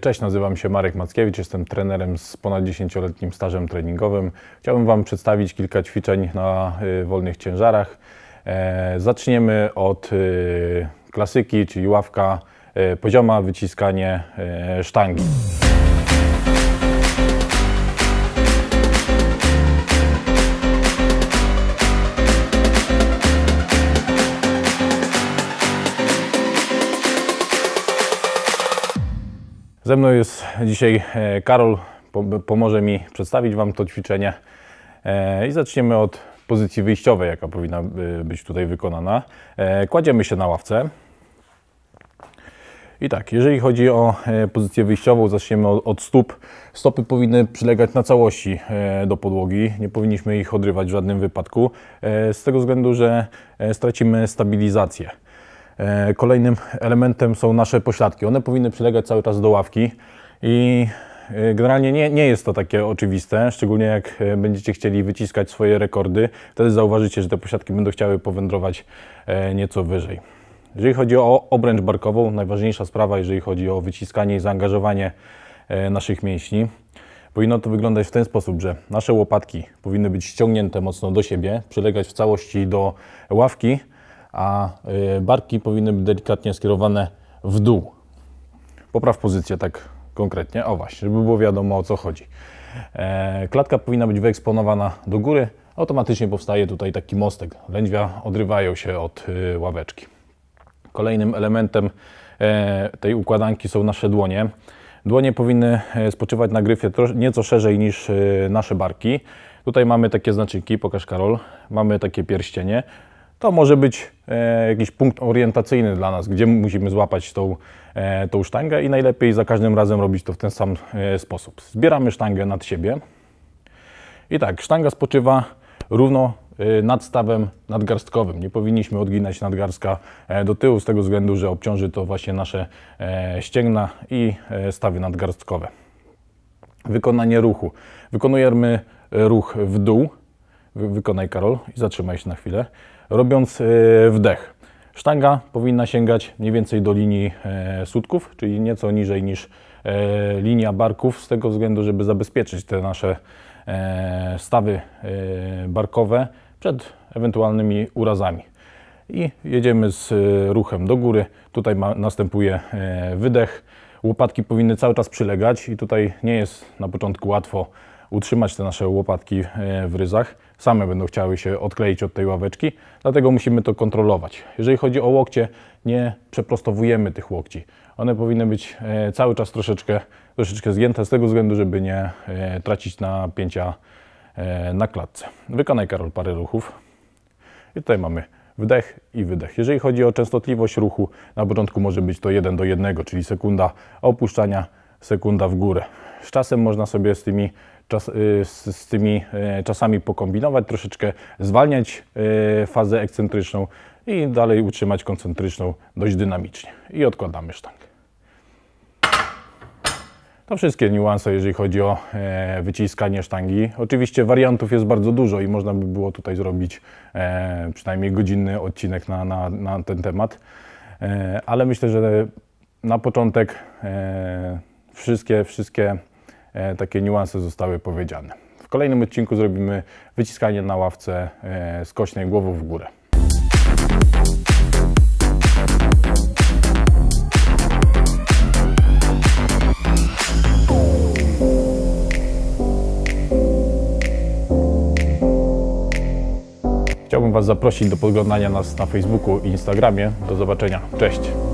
Cześć, nazywam się Marek Mackiewicz, jestem trenerem z ponad 10-letnim stażem treningowym. Chciałbym Wam przedstawić kilka ćwiczeń na y, wolnych ciężarach. E, zaczniemy od y, klasyki, czyli ławka e, pozioma, wyciskanie e, sztangi. Ze mną jest dzisiaj e, Karol, pomoże mi przedstawić Wam to ćwiczenie e, i zaczniemy od pozycji wyjściowej, jaka powinna e, być tutaj wykonana. Kładziemy się na ławce. I tak, jeżeli chodzi o pozycję wyjściową, zaczniemy od stóp. Stopy powinny przylegać na całości do podłogi, nie powinniśmy ich odrywać w żadnym wypadku, z tego względu, że stracimy stabilizację. E, kolejnym elementem są nasze pośladki. One powinny przylegać cały czas do ławki i e, Generalnie nie, nie jest to takie oczywiste, szczególnie jak e, będziecie chcieli wyciskać swoje rekordy, wtedy zauważycie, że te pośladki będą chciały powędrować nieco wyżej. Jeżeli chodzi o obręcz barkową, najważniejsza sprawa, jeżeli chodzi o wyciskanie i zaangażowanie naszych mięśni, powinno to wyglądać w ten sposób, że nasze łopatki powinny być ściągnięte mocno do siebie, przylegać w całości do ławki, a y, barki powinny być delikatnie skierowane w dół. Popraw pozycję tak konkretnie, o właśnie, żeby było wiadomo o co chodzi. E, klatka powinna być wyeksponowana do góry, automatycznie powstaje tutaj taki mostek. Lędźwia odrywają się od y, ławeczki. Kolejnym elementem e, tej układanki są nasze dłonie. Dłonie powinny e, spoczywać na gryfie nieco szerzej niż y, nasze barki. Tutaj mamy takie znaczniki, pokaż Karol. Mamy takie pierścienie to może być e, jakiś punkt orientacyjny dla nas, gdzie musimy złapać tą, e, tą sztangę i najlepiej za każdym razem robić to w ten sam e, sposób. Zbieramy sztangę nad siebie i tak, sztanga spoczywa równo nad stawem nadgarstkowym. Nie powinniśmy odginać nadgarstka do tyłu z tego względu, że obciąży to właśnie nasze ścięgna i stawy nadgarstkowe. Wykonanie ruchu. Wykonujemy ruch w dół, wykonaj Karol i zatrzymaj się na chwilę, robiąc e, wdech. Sztanga powinna sięgać mniej więcej do linii e, sutków, czyli nieco niżej niż e, linia barków, z tego względu, żeby zabezpieczyć te nasze stawy barkowe przed ewentualnymi urazami. I jedziemy z ruchem do góry. Tutaj ma, następuje wydech. Łopatki powinny cały czas przylegać i tutaj nie jest na początku łatwo utrzymać te nasze łopatki e, w ryzach. Same będą chciały się odkleić od tej ławeczki, dlatego musimy to kontrolować. Jeżeli chodzi o łokcie, nie przeprostowujemy tych łokci. One powinny być e, cały czas troszeczkę, troszeczkę zgięte z tego względu, żeby nie e, tracić napięcia na klatce. Wykonaj Karol parę ruchów. I tutaj mamy wdech i wydech. Jeżeli chodzi o częstotliwość ruchu, na początku może być to 1 do 1, czyli sekunda opuszczania, sekunda w górę. Z czasem można sobie z tymi czas, y, z, z, tymi y, czasami pokombinować, troszeczkę zwalniać y, fazę ekscentryczną i dalej utrzymać koncentryczną dość dynamicznie. I odkładamy sztangę. To wszystkie niuanse, jeżeli chodzi o e, wyciskanie sztangi. Oczywiście wariantów jest bardzo dużo i można by było tutaj zrobić e, przynajmniej godzinny odcinek na, na, na ten temat. E, ale myślę, że na początek wszystkie, wszystkie E, takie niuanse zostały powiedziane. W kolejnym odcinku zrobimy wyciskanie na ławce e, skośnej głową w górę. Chciałbym Was zaprosić do podglądania nas na Facebooku i Instagramie. Do zobaczenia. Cześć!